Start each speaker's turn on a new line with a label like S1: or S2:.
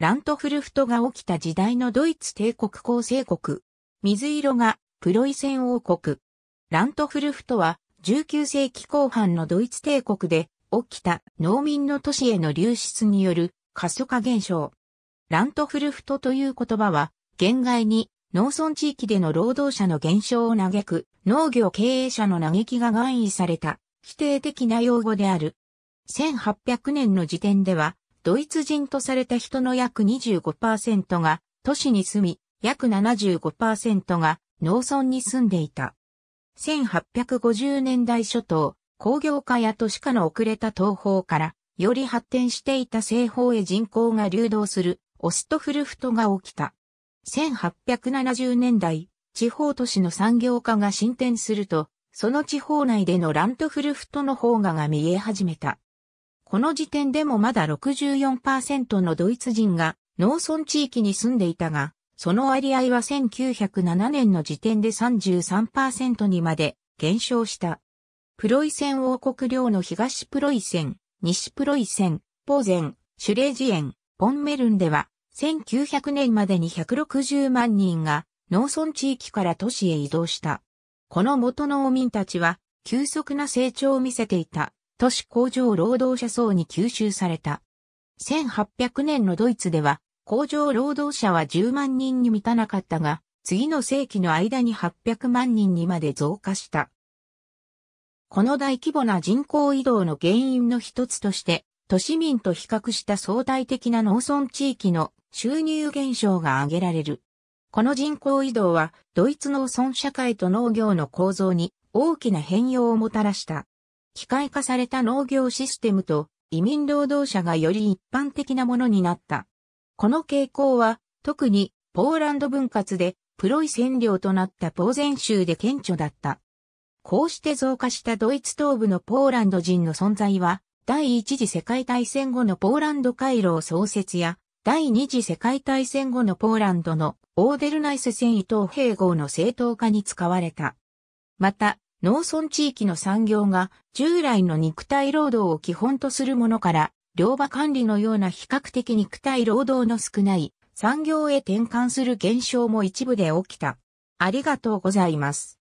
S1: ラントフルフトが起きた時代のドイツ帝国構成国。水色がプロイセン王国。ラントフルフトは19世紀後半のドイツ帝国で起きた農民の都市への流出による過疎化現象。ラントフルフトという言葉は、現外に農村地域での労働者の減少を嘆く農業経営者の嘆きが含意された否定的な用語である。1800年の時点ではドイツ人とされた人の約25%が都市に住み、約75%が農村に住んでいた。1850年代初頭、工業化や都市化の遅れた東方から、より発展していた西方へ人口が流動する、オストフルフトが起きた。1870年代、地方都市の産業化が進展すると、その地方内でのラントフルフトの方がが見え始めた。この時点でもまだ64%のドイツ人が農村地域に住んでいたが、その割合は1907年の時点で33%にまで減少した。プロイセン王国領の東プロイセン、西プロイセン、ポーゼン、シュレージエン、ポンメルンでは、1900年までに160万人が農村地域から都市へ移動した。この元農民たちは急速な成長を見せていた。都市工場労働者層に吸収された。1800年のドイツでは、工場労働者は10万人に満たなかったが、次の世紀の間に800万人にまで増加した。この大規模な人口移動の原因の一つとして、都市民と比較した相対的な農村地域の収入減少が挙げられる。この人口移動は、ドイツ農村社会と農業の構造に大きな変容をもたらした。機械化された農業システムと移民労働者がより一般的なものになった。この傾向は、特にポーランド分割でプロイ占領となったポーゼン州で顕著だった。こうして増加したドイツ東部のポーランド人の存在は、第一次世界大戦後のポーランド回廊創設や、第二次世界大戦後のポーランドのオーデルナイス戦意等併合の正当化に使われた。また、農村地域の産業が従来の肉体労働を基本とするものから、両場管理のような比較的肉体労働の少ない産業へ転換する現象も一部で起きた。ありがとうございます。